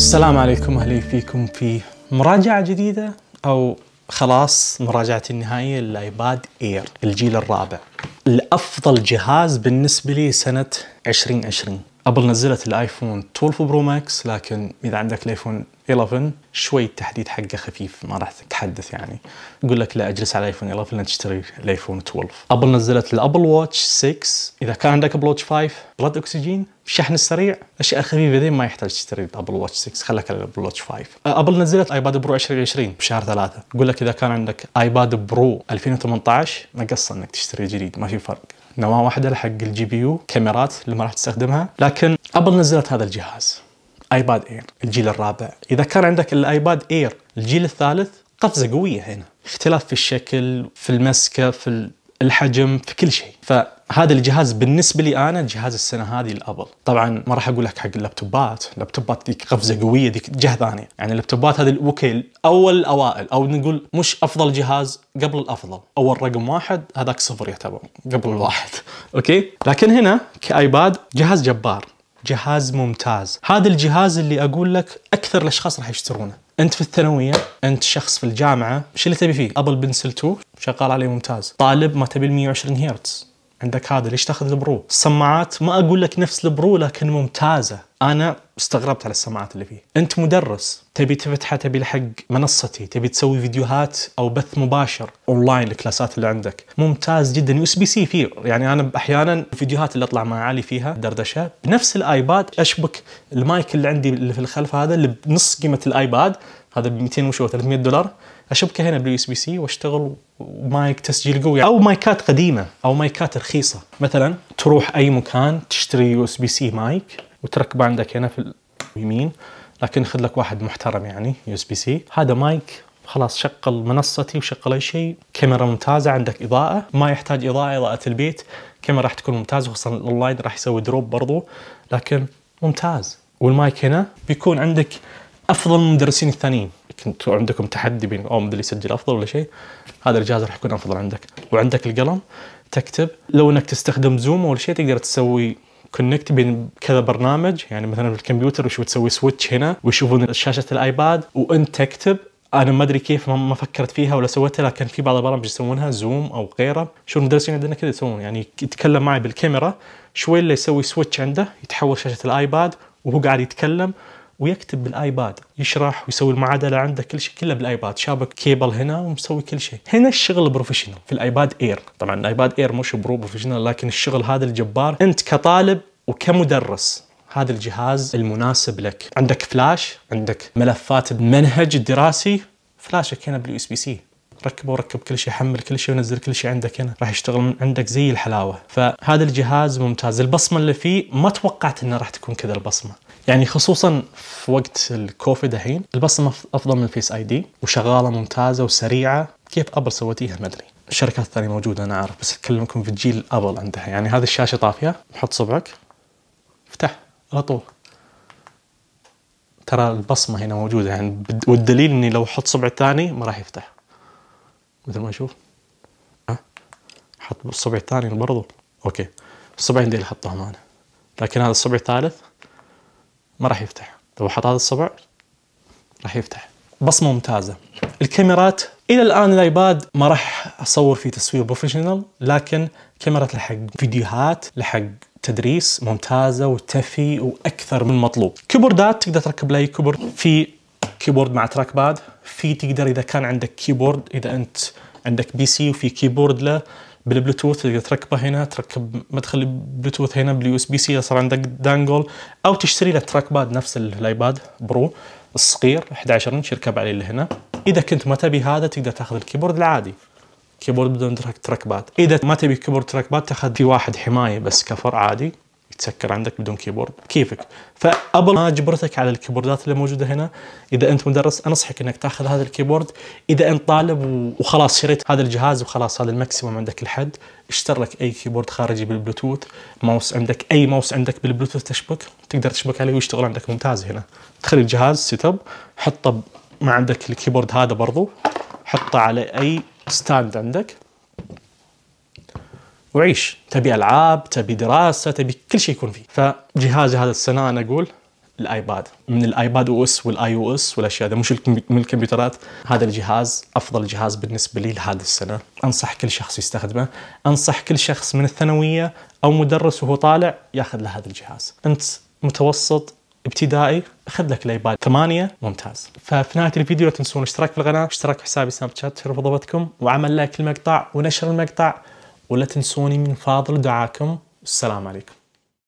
السلام عليكم اهلا فيكم في مراجعة جديدة او خلاص مراجعتي النهائية للايباد اير الجيل الرابع الافضل جهاز بالنسبة لي سنة 2020 قبل نزلت الايفون 12 برو ماكس لكن اذا عندك الايفون 11 شوي التحديد حقه خفيف ما راح تتحدث يعني يقول لك لا اجلس على ايفون 11 لا تشتري الايفون 12 ابل نزلت الابل واتش 6 اذا كان عندك ابل واتش 5 بلاد اكسجين الشحن السريع الاشياء الخفيفه ذي ما يحتاج تشتري الابل واتش 6 خليك على الابل واتش 5 ابل نزلت ايباد برو 2020 بشهر 3 يقول لك اذا كان عندك ايباد برو 2018 ما انك تشتري جديد ما في فرق نواه واحده حق الجي بي يو كاميرات اللي ما راح تستخدمها لكن ابل نزلت هذا الجهاز ايباد اير الجيل الرابع اذا كان عندك الايباد اير الجيل الثالث قفزه قويه هنا اختلاف في الشكل في المسكه في الحجم في كل شيء فهذا الجهاز بالنسبه لي انا جهاز السنه هذه الابل طبعا ما راح اقول لك حق اللابتوبات اللابتوبات ذيك قفزه قويه ذيك جهه ثانيه يعني اللابتوبات هذه اوكي اول الاوائل او نقول مش افضل جهاز قبل الافضل اول رقم واحد هذاك صفر يعتبر قبل الواحد اوكي لكن هنا كايباد جهاز جبار جهاز ممتاز هذا الجهاز اللي اقول لك اكثر الاشخاص راح يشترونه انت في الثانويه انت شخص في الجامعه شو اللي تبي فيه ابل بنسل 2 شغال عليه ممتاز طالب ما تبي ال 120 هرتز عندك هذا ليش تاخذ البرو السماعات ما اقول لك نفس البرو لكن ممتازه انا استغربت على السماعات اللي فيه انت مدرس تبي تفتحها تبي لحق منصتي تبي تسوي فيديوهات او بث مباشر اونلاين الكلاسات اللي عندك ممتاز جدا يو اس بي سي فيه يعني انا احيانا الفيديوهات اللي اطلع مع علي فيها دردشه بنفس الايباد اشبك المايك اللي عندي اللي في الخلف هذا اللي بنص قيمه الايباد هذا ب 200 وشو 300 دولار اشبكه هنا باليو اس بي سي واشتغل مايك تسجيل قوي او مايكات قديمه او مايكات رخيصه مثلا تروح اي مكان تشتري يو اس بي سي مايك وتركبه عندك هنا في اليمين لكن خذ لك واحد محترم يعني يو اس بي سي هذا مايك خلاص شغل منصتي وشغل اي شيء كاميرا ممتازه عندك اضاءه ما يحتاج اضاءه اضاءه البيت كاميرا راح تكون ممتازه خصوصا الاونلاين راح يسوي دروب برضو لكن ممتاز والمايك هنا بيكون عندك افضل من المدرسين الثانيين كنت عندكم تحدي بين اوم اللي يسجل افضل ولا شيء هذا الجهاز راح يكون افضل عندك وعندك القلم تكتب لو انك تستخدم زوم ولا شيء تقدر تسوي كونكت بين كذا برنامج يعني مثلا في الكمبيوتر وشو تسوي سويتش هنا ويشوفون شاشه الايباد وانت تكتب انا ما ادري كيف ما فكرت فيها ولا سويتها لكن في بعض البرامج يسوونها زوم او غيره شو المدرسين عندنا كذا يسوون يعني يتكلم معي بالكاميرا شوي اللي يسوي سويتش عنده يتحول شاشه الايباد وهو قاعد يتكلم ويكتب بالايباد يشرح ويسوي المعادله عنده كل شيء كله بالايباد شابك كيبل هنا ومسوي كل شيء هنا الشغل بروفيشنال في الايباد اير طبعا الايباد اير مش برو بروفيشنال لكن الشغل هذا الجبار انت كطالب وكمدرس هذا الجهاز المناسب لك عندك فلاش عندك ملفات منهج الدراسي فلاشك هنا باليو اس بي سي ركبه وركب كل شيء حمل كل شيء ونزل كل شيء عندك هنا راح يشتغل من عندك زي الحلاوه فهذا الجهاز ممتاز البصمه اللي فيه ما توقعت انه راح تكون كذا البصمه يعني خصوصا في وقت الكوفيد الحين البصمه افضل من الفيس اي دي وشغاله ممتازه وسريعه كيف ابل سوتيها ما ادري الشركات الثانيه موجوده انا اعرف بس اكلمكم في جيل ابل عندها يعني هذه الشاشه طافيه حط صبعك افتح على طول ترى البصمه هنا موجوده يعني والدليل اني لو احط صبع ثاني ما راح يفتح مثل ما نشوف ها حط بالصبع الثاني برضو اوكي الصبعين اللي حطهم انا لكن هذا الصبع الثالث ما راح يفتح لو حط هذا الصبع راح يفتح بصمه ممتازه الكاميرات الى الان الايباد ما راح اصور فيه تصوير بروفيشنال لكن كاميرا لحق فيديوهات لحق تدريس ممتازه وتفي واكثر من المطلوب كيبوردات تقدر تركب لاي كيبورد في كيبورد مع تراك باد في تقدر اذا كان عندك كيبورد اذا انت عندك بي سي وفي كيبورد له بالبلوتوث تقدر تركبه هنا تركب مدخل البلوتوث هنا باليو اس بي سي صار عندك دانجل او تشتري له تراك باد نفس الايباد برو الصغير 11 انش يركب عليه اللي هنا اذا كنت ما تبي هذا تقدر تاخذ الكيبورد العادي كيبورد بدون تراك باد اذا ما تبي كيبورد تراك باد تاخذ في واحد حمايه بس كفر عادي تسكر عندك بدون كيبورد كيفك فابل ما جبرتك على الكيبوردات اللي موجوده هنا اذا انت مدرس انصحك انك تاخذ هذا الكيبورد اذا انت طالب وخلاص شريت هذا الجهاز وخلاص هذا الماكسيموم عندك الحد اشتر لك اي كيبورد خارجي بالبلوتوث ماوس عندك اي ماوس عندك بالبلوتوث تشبك تقدر تشبك عليه ويشتغل عندك ممتاز هنا تخلي الجهاز سيت اب حطه ما عندك الكيبورد هذا برضو حطه على اي ستاند عندك وعيش تبي العاب تبي دراسه تبي كل شيء يكون فيه فجهازي هذا السنه انا اقول الايباد من الايباد او اس والاي او اس والاشياء هذا مش من الكمبيوترات هذا الجهاز افضل جهاز بالنسبه لي لهذه السنه انصح كل شخص يستخدمه انصح كل شخص من الثانويه او مدرس وهو طالع ياخذ له هذا الجهاز انت متوسط ابتدائي خذ لك الايباد 8 ممتاز ففي نهايه الفيديو لا تنسون الاشتراك في القناه اشتراك في حسابي سناب شات في وعمل لايك للمقطع ونشر المقطع ولا تنسوني من فاضل دعاكم والسلام عليكم